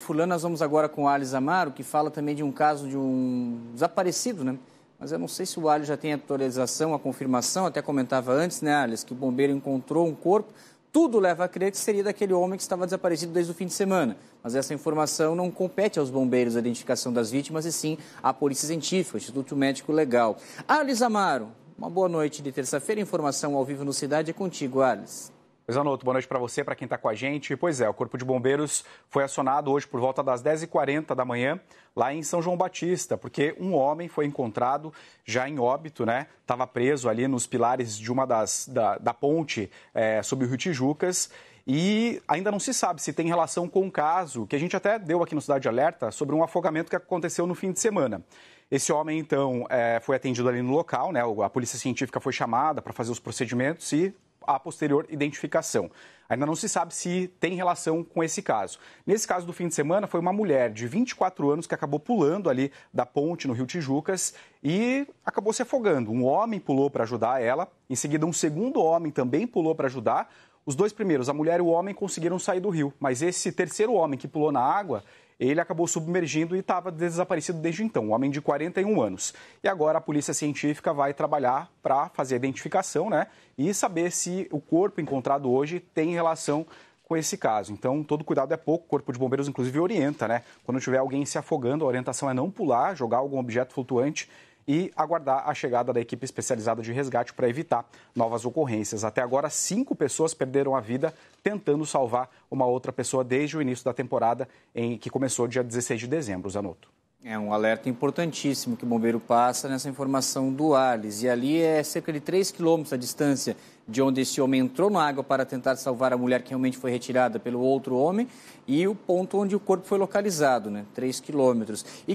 Fulano, nós vamos agora com o Ales Amaro, que fala também de um caso de um desaparecido, né? Mas eu não sei se o Ales já tem a atualização, a confirmação, até comentava antes, né, Ales, que o bombeiro encontrou um corpo. Tudo leva a crer que seria daquele homem que estava desaparecido desde o fim de semana. Mas essa informação não compete aos bombeiros a identificação das vítimas, e sim à Polícia Científica, o Instituto Médico Legal. Ales Amaro, uma boa noite de terça-feira. Informação ao vivo no Cidade é contigo, Ales. Pois é, Noto, boa noite para você, para quem está com a gente. Pois é, o Corpo de Bombeiros foi acionado hoje por volta das 10h40 da manhã, lá em São João Batista, porque um homem foi encontrado já em óbito, né? Estava preso ali nos pilares de uma das, da, da ponte é, sobre o Rio Tijucas. E ainda não se sabe se tem relação com o um caso que a gente até deu aqui no Cidade Alerta sobre um afogamento que aconteceu no fim de semana. Esse homem, então, é, foi atendido ali no local, né? A polícia científica foi chamada para fazer os procedimentos e a posterior identificação. Ainda não se sabe se tem relação com esse caso. Nesse caso do fim de semana, foi uma mulher de 24 anos que acabou pulando ali da ponte no Rio Tijucas e acabou se afogando. Um homem pulou para ajudar ela, em seguida, um segundo homem também pulou para ajudar. Os dois primeiros, a mulher e o homem, conseguiram sair do rio, mas esse terceiro homem que pulou na água, ele acabou submergindo e estava desaparecido desde então, um homem de 41 anos. E agora a polícia científica vai trabalhar para fazer a identificação, né? E saber se o corpo encontrado hoje tem relação com esse caso. Então, todo cuidado é pouco. O Corpo de Bombeiros, inclusive, orienta, né? Quando tiver alguém se afogando, a orientação é não pular, jogar algum objeto flutuante e aguardar a chegada da equipe especializada de resgate para evitar novas ocorrências. Até agora, cinco pessoas perderam a vida tentando salvar uma outra pessoa desde o início da temporada, em que começou dia 16 de dezembro, Zanotto. É um alerta importantíssimo que o bombeiro passa nessa informação do Arles. E ali é cerca de 3 quilômetros a distância de onde esse homem entrou na água para tentar salvar a mulher que realmente foi retirada pelo outro homem e o ponto onde o corpo foi localizado, né? 3 quilômetros.